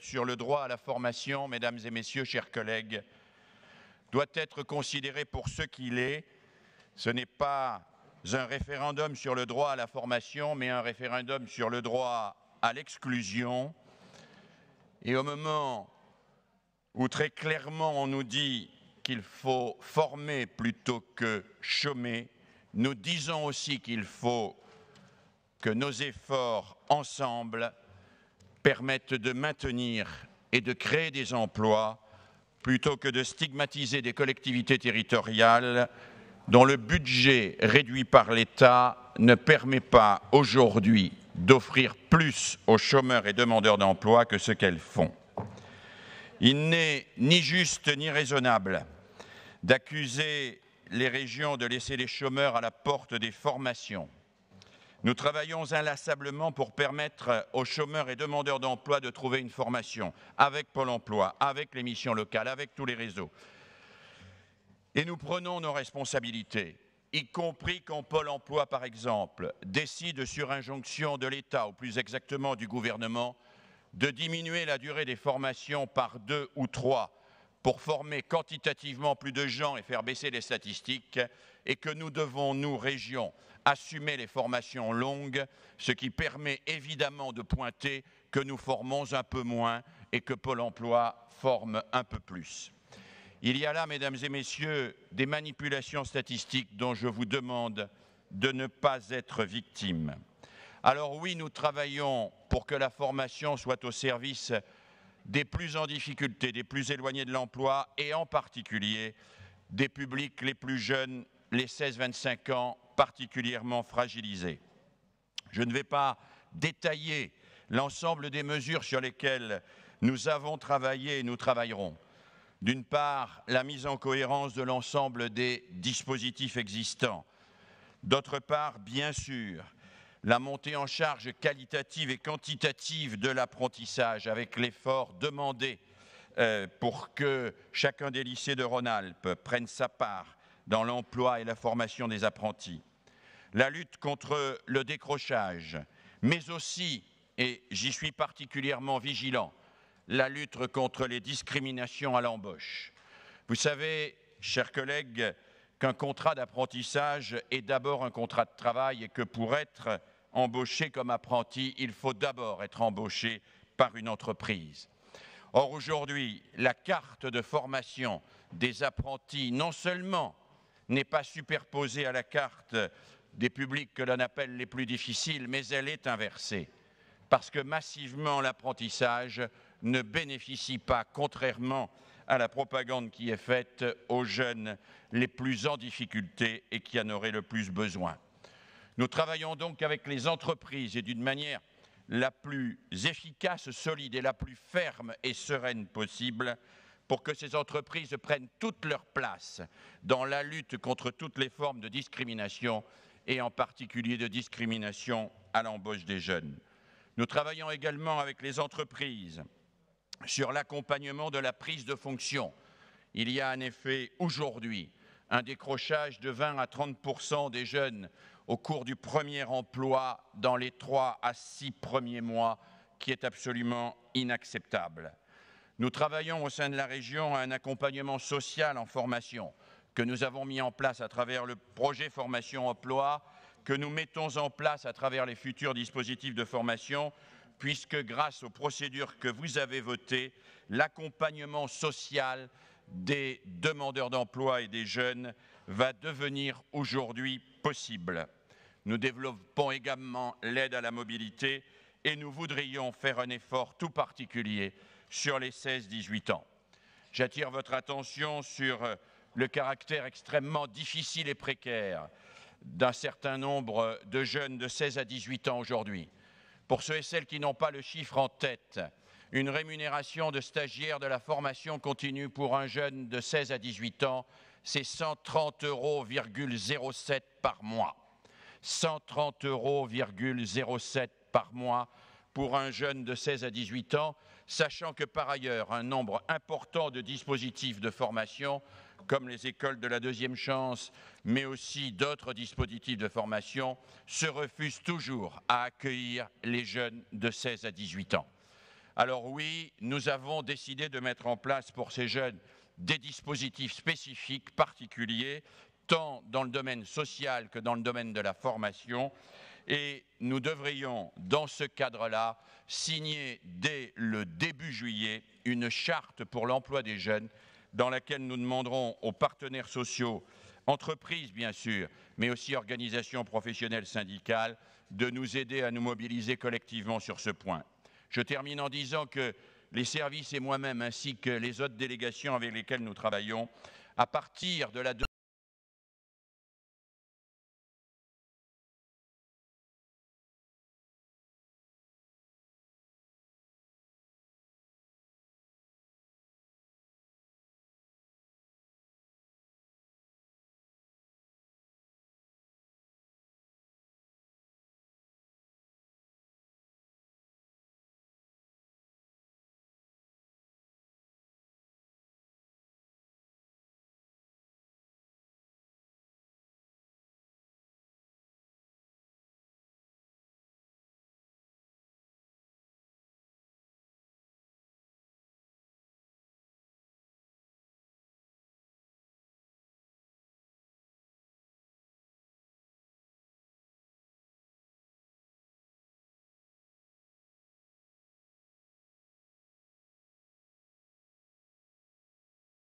sur le droit à la formation, mesdames et messieurs, chers collègues, doit être considéré pour ce qu'il est. Ce n'est pas un référendum sur le droit à la formation, mais un référendum sur le droit à l'exclusion. Et au moment où très clairement on nous dit qu'il faut former plutôt que chômer, nous disons aussi qu'il faut que nos efforts ensemble permettent de maintenir et de créer des emplois plutôt que de stigmatiser des collectivités territoriales dont le budget réduit par l'État ne permet pas aujourd'hui d'offrir plus aux chômeurs et demandeurs d'emploi que ce qu'elles font. Il n'est ni juste ni raisonnable d'accuser les régions de laisser les chômeurs à la porte des formations nous travaillons inlassablement pour permettre aux chômeurs et demandeurs d'emploi de trouver une formation avec Pôle emploi, avec les missions locales, avec tous les réseaux. Et nous prenons nos responsabilités, y compris quand Pôle emploi, par exemple, décide sur injonction de l'État, ou plus exactement du gouvernement, de diminuer la durée des formations par deux ou trois pour former quantitativement plus de gens et faire baisser les statistiques, et que nous devons, nous, régions, assumer les formations longues, ce qui permet évidemment de pointer que nous formons un peu moins et que Pôle emploi forme un peu plus. Il y a là, mesdames et messieurs, des manipulations statistiques dont je vous demande de ne pas être victime. Alors oui, nous travaillons pour que la formation soit au service des plus en difficulté, des plus éloignés de l'emploi et en particulier des publics les plus jeunes, les 16-25 ans, particulièrement fragilisés. Je ne vais pas détailler l'ensemble des mesures sur lesquelles nous avons travaillé et nous travaillerons. D'une part, la mise en cohérence de l'ensemble des dispositifs existants. D'autre part, bien sûr, la montée en charge qualitative et quantitative de l'apprentissage avec l'effort demandé euh, pour que chacun des lycées de Rhône-Alpes prenne sa part dans l'emploi et la formation des apprentis, la lutte contre le décrochage, mais aussi, et j'y suis particulièrement vigilant, la lutte contre les discriminations à l'embauche. Vous savez, chers collègues, qu'un contrat d'apprentissage est d'abord un contrat de travail et que pour être embauché comme apprenti, il faut d'abord être embauché par une entreprise. Or aujourd'hui, la carte de formation des apprentis non seulement n'est pas superposée à la carte des publics que l'on appelle les plus difficiles, mais elle est inversée, parce que massivement l'apprentissage ne bénéficie pas, contrairement à à la propagande qui est faite aux jeunes les plus en difficulté et qui en auraient le plus besoin. Nous travaillons donc avec les entreprises et d'une manière la plus efficace, solide et la plus ferme et sereine possible pour que ces entreprises prennent toute leur place dans la lutte contre toutes les formes de discrimination et en particulier de discrimination à l'embauche des jeunes. Nous travaillons également avec les entreprises sur l'accompagnement de la prise de fonction. Il y a en effet aujourd'hui un décrochage de 20 à 30 des jeunes au cours du premier emploi dans les 3 à 6 premiers mois qui est absolument inacceptable. Nous travaillons au sein de la région à un accompagnement social en formation que nous avons mis en place à travers le projet formation emploi que nous mettons en place à travers les futurs dispositifs de formation puisque grâce aux procédures que vous avez votées, l'accompagnement social des demandeurs d'emploi et des jeunes va devenir aujourd'hui possible. Nous développons également l'aide à la mobilité et nous voudrions faire un effort tout particulier sur les 16-18 ans. J'attire votre attention sur euh, le caractère extrêmement difficile et précaire d'un certain nombre de jeunes de 16 à 18 ans aujourd'hui. Pour ceux et celles qui n'ont pas le chiffre en tête, une rémunération de stagiaire de la formation continue pour un jeune de 16 à 18 ans, c'est 130,07 euros par mois. 130,07 euros par mois pour un jeune de 16 à 18 ans, sachant que par ailleurs un nombre important de dispositifs de formation comme les écoles de la deuxième chance, mais aussi d'autres dispositifs de formation, se refusent toujours à accueillir les jeunes de 16 à 18 ans. Alors oui, nous avons décidé de mettre en place pour ces jeunes des dispositifs spécifiques particuliers, tant dans le domaine social que dans le domaine de la formation, et nous devrions, dans ce cadre-là, signer dès le début juillet une charte pour l'emploi des jeunes dans laquelle nous demanderons aux partenaires sociaux, entreprises bien sûr, mais aussi organisations professionnelles syndicales, de nous aider à nous mobiliser collectivement sur ce point. Je termine en disant que les services et moi-même, ainsi que les autres délégations avec lesquelles nous travaillons, à partir de la